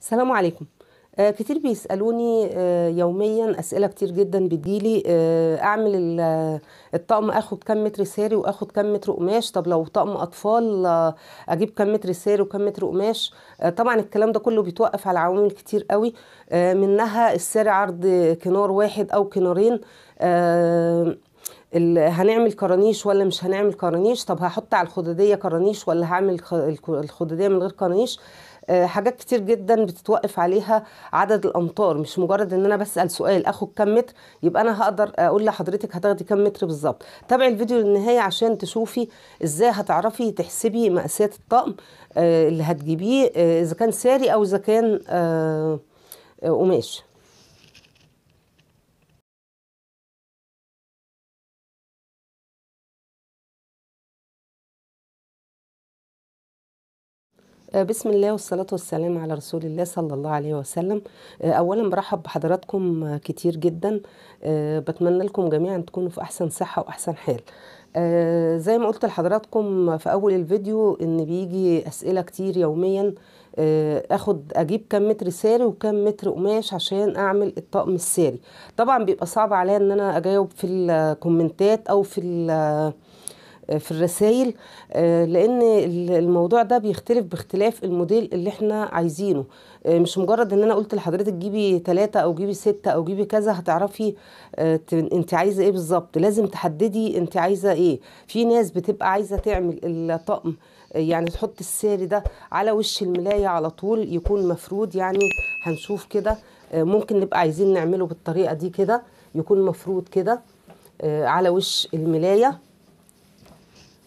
السلام عليكم آه، كتير بيسألوني آه، يوميا أسئلة كتير جدا بتجيلي آه، أعمل الطقم أخد كم متر ساري وأخد كم متر قماش طب لو طقم أطفال أجيب كم متر ساري وكم متر قماش طبعا الكلام ده كله بيتوقف على عوامل كتير قوي منها الساري عرض كنار واحد أو كنارين هنعمل كرانيش ولا مش هنعمل كرانيش طب هحط على الخداديه كرانيش ولا هعمل الخداديه من غير كرانيش آه، حاجات كتير جدا بتتوقف عليها عدد الامتار مش مجرد ان انا بسال سؤال اخد كم متر يبقى انا هقدر اقول لحضرتك هتاخدي كم متر بالظبط تابعي الفيديو للنهايه عشان تشوفي ازاي هتعرفي تحسبي مقاسات الطقم آه، اللي هتجيبيه آه، اذا كان ساري او اذا كان قماش آه، بسم الله والصلاة والسلام على رسول الله صلى الله عليه وسلم آه، أولا برحب بحضراتكم آه، كتير جدا بتمنى لكم جميعا تكونوا في أحسن صحة وأحسن حال زي ما قلت لحضراتكم في أول الفيديو إن بيجي أسئلة كتير يوميا اخد اجيب كم متر ساري وكم متر قماش عشان اعمل الطقم الساري طبعا بيبقى صعب عليا ان انا اجاوب في الكومنتات او في في الرسائل آه، لان الموضوع ده بيختلف باختلاف الموديل اللي احنا عايزينه آه، مش مجرد ان انا قلت لحضرتك جيبي ثلاثة او جيبي ستة او جيبي كذا هتعرفي آه، انت عايزه ايه بالظبط لازم تحددي انت عايزه ايه في ناس بتبقى عايزه تعمل الطقم يعني تحط الساري ده على وش الملايه على طول يكون مفرود يعني هنشوف كده ممكن نبقى عايزين نعمله بالطريقه دي كده يكون مفرود كده على وش الملايه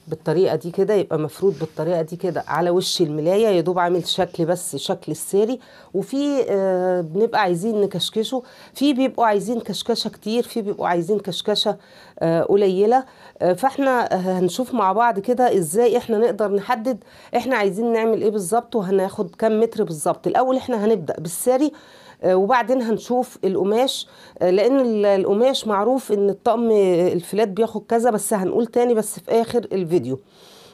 بالطريقه دي كده يبقى مفرود بالطريقه دي كده على وش الملايه يا دوب عامل شكل بس شكل الساري وفي آه، بنبقى عايزين نكشكشه في بيبقوا عايزين كشكشه كتير في بيبقوا عايزين كشكشه آه، قليله آه، فاحنا هنشوف مع بعض كده ازاي احنا نقدر نحدد احنا عايزين نعمل ايه بالظبط وهناخد كام متر بالظبط الاول احنا هنبدا بالساري آه، وبعدين هنشوف القماش آه، لان القماش معروف ان الطقم الفلات بياخد كذا بس هنقول تاني بس في اخر الفيديو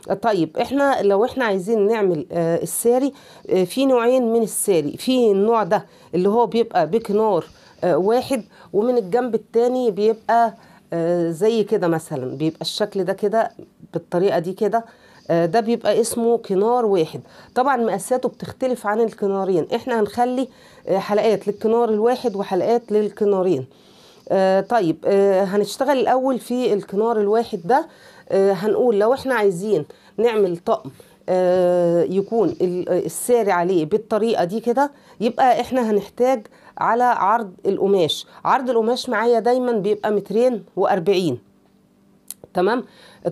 آه، طيب احنا لو احنا عايزين نعمل آه الساري آه في نوعين من الساري في النوع ده اللي هو بيبقى بكنار آه واحد ومن الجنب التاني بيبقى آه زي كده مثلا بيبقى الشكل ده كده بالطريقه دي كده آه، ده بيبقى اسمه كنار واحد طبعا مقاساته بتختلف عن الكنارين احنا هنخلي آه، حلقات للكنار الواحد وحلقات للكنارين آه، طيب هنشتغل الاول في الكنار الواحد ده هنقول لو احنا عايزين نعمل طقم يكون الساري عليه بالطريقه دي كده يبقى احنا هنحتاج على عرض القماش عرض القماش معايا دايما بيبقى مترين واربعين تمام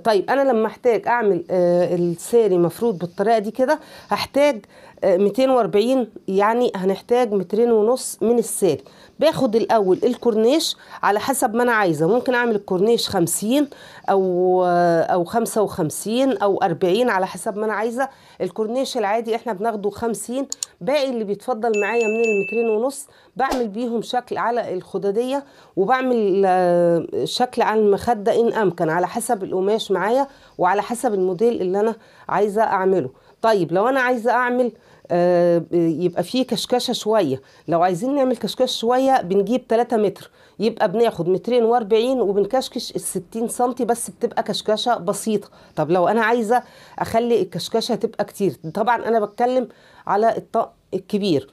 طيب انا لما احتاج اعمل آه الساري مفروض بالطريقه دي كده هحتاج 240 يعني هنحتاج مترين ونص من الساري باخد الاول الكورنيش على حسب ما انا عايزه ممكن اعمل الكورنيش 50 او او 55 او 40 على حسب ما انا عايزه الكورنيش العادي احنا بناخده 50 باقي اللي بيتفضل معايا من المترين ونص بعمل بيهم شكل على الخدديه وبعمل آه، شكل على المخده ان امكن على حسب القماش معايا وعلى حسب الموديل اللي انا عايزه اعمله طيب لو انا عايزه اعمل آه، يبقى فيه كشكشه شويه لو عايزين نعمل كشكشه شويه بنجيب 3 متر يبقى بناخد مترين و40 وبنكشكش ال 60 سم بس بتبقى كشكشه بسيطه طب لو انا عايزه اخلي الكشكشه تبقى كتير طبعا انا بتكلم على الطقم الكبير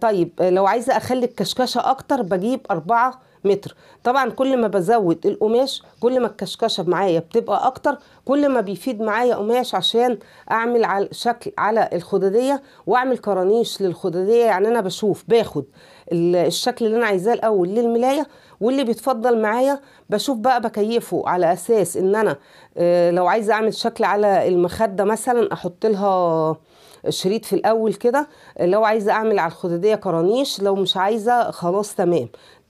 طيب لو عايزه اخلي الكشكشه اكتر بجيب اربعه متر طبعا كل ما بزود القماش كل ما الكشكشه معايا بتبقى اكتر كل ما بيفيد معايا قماش عشان اعمل على شكل على الخدديه واعمل كرانيش للخدديه يعني انا بشوف باخد الشكل اللي انا عايزاه الاول للملايه واللي بيتفضل معايا بشوف بقى بكيفه على اساس ان انا آه، لو عايزه اعمل شكل على المخده مثلا احط لها شريط في الاول كده لو عايزه اعمل على الخدديه كرانيش لو مش عايزه خلاص تمام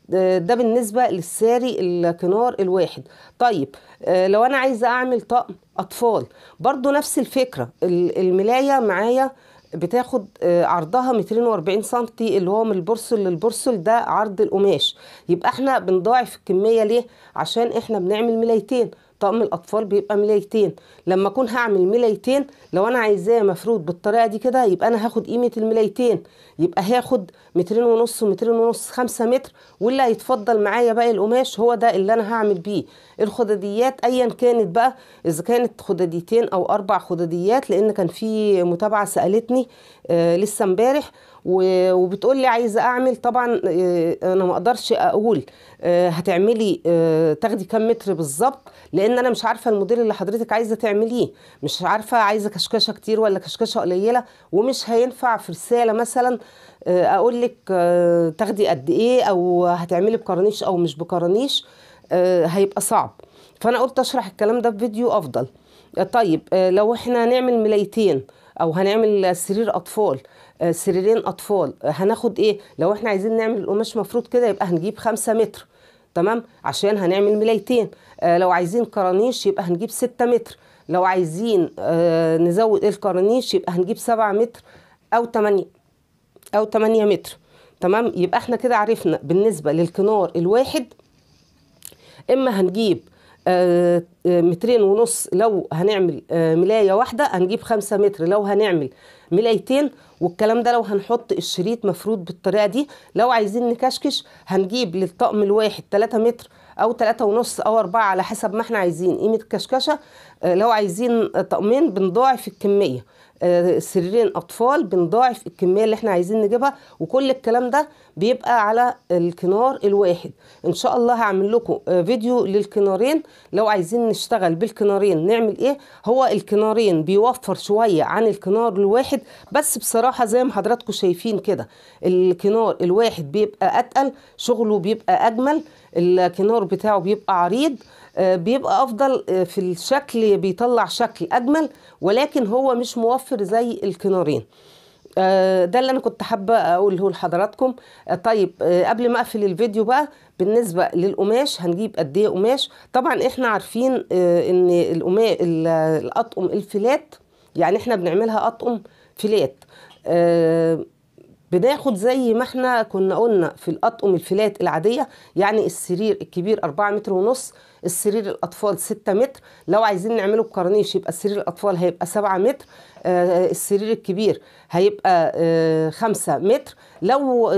ده بالنسبه للساري الكنار الواحد طيب آه، لو انا عايزه اعمل طقم اطفال برضو نفس الفكره الملايه معايا بتاخد آه، عرضها 240 سم اللي هو من البرسل للبرسل ده عرض القماش يبقى احنا بنضاعف الكميه ليه عشان احنا بنعمل ملايتين طقم الاطفال بيبقى ملايتين لما اكون هعمل ملايتين لو انا عايزاه مفروض بالطريقه دي كده يبقى انا هاخد قيمه الملايتين يبقى هاخد مترين ونص ومترين ونص خمسة متر واللي هيتفضل معايا بقى القماش هو ده اللي انا هعمل بيه الخدديات ايا كانت بقى اذا كانت خدديتين او اربع خدديات لان كان في متابعه سالتني آه لسه امبارح وبتقول لي عايزه اعمل طبعا آه، انا ما اقدرش اقول آه، هتعملي آه، تاخدي كام متر بالظبط لان انا مش عارفه الموديل اللي حضرتك عايزه تعمليه مش عارفه عايزه كشكشه كتير ولا كشكشه قليله ومش هينفع في رساله مثلا اقول لك تاخدي قد ايه او هتعملي بكرانيش او مش بكرانيش هيبقى صعب فانا قلت اشرح الكلام ده في فيديو افضل طيب لو احنا هنعمل ملايتين او هنعمل سرير اطفال آه، سريرين اطفال آه، هناخد ايه لو احنا عايزين نعمل القماش مفروض كده يبقى هنجيب خمسة متر تمام عشان هنعمل ملايتين آه، لو عايزين كرانيش يبقى هنجيب ستة متر لو عايزين نزود الكرانيش يبقى هنجيب سبعة متر او تمانية او تمانية متر تمام يبقى احنا كده عرفنا بالنسبة للكنار الواحد اما هنجيب آه، آه، مترين ونص لو هنعمل آه، ملاية واحدة هنجيب خمسة متر لو هنعمل ملايتين والكلام ده لو هنحط الشريط مفرود بالطريقة دي لو عايزين نكشكش هنجيب للطقم الواحد 3 متر او تلاتة ونص او اربعة على حسب ما احنا عايزين قيمة الكشكشة لو عايزين طقمين بنضاعف الكمية آه، سريرين اطفال بنضاعف الكميه اللي احنا عايزين نجيبها وكل الكلام ده بيبقى على الكنار الواحد ان شاء الله هعمل لكم آه، فيديو للكنارين لو عايزين نشتغل بالكنارين نعمل ايه هو الكنارين بيوفر شويه عن الكنار الواحد بس بصراحه زي ما حضراتكم شايفين كده الكنار الواحد بيبقى اتقل شغله بيبقى اجمل الكنار بتاعه بيبقى عريض آه، بيبقى افضل آه، في الشكل بيطلع شكل اجمل ولكن هو مش موفر زي الكنارين آه، ده اللي انا كنت حابه اقوله لحضراتكم طيب قبل ما اقفل الفيديو بقى بالنسبه للقماش هنجيب قد ايه قماش طبعا احنا عارفين ان القماش الاطقم الفيلات يعني احنا بنعملها اطقم فيلات بناخد زي ما احنا كنا قلنا في الاطقم الفيلات العاديه يعني السرير الكبير 4 متر ونص السرير الاطفال 6 متر لو عايزين نعمله بكورنيش يبقى سرير الاطفال هيبقى 7 متر آه، آه، السرير الكبير هيبقى 5 آه، متر لو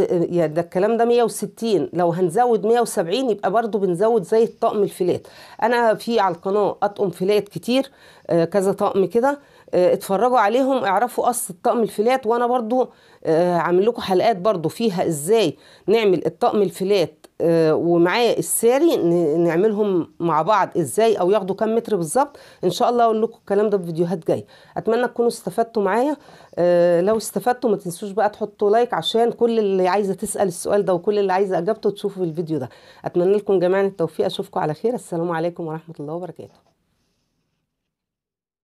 ده الكلام ده 160 لو هنزود 170 يبقى برضو بنزود زي الطقم الفلات انا في على القناه اطقم فلات كتير كذا طقم كده اتفرجوا عليهم اعرفوا قص الطقم الفلات وانا برضو عامل لكم حلقات برضو فيها ازاي نعمل الطقم الفلات آه، ومعايا الساري نعملهم مع بعض ازاي او ياخدوا كام متر بالظبط ان شاء الله اقول لكم الكلام ده في فيديوهات جايه اتمنى تكونوا استفدتوا معايا آه، لو استفدتوا ما تنسوش بقى تحطوا لايك عشان كل اللي عايزه تسال السؤال ده وكل اللي عايزه اجابته تشوفوا الفيديو ده اتمنى لكم جميعا التوفيق اشوفكم على خير السلام عليكم ورحمه الله وبركاته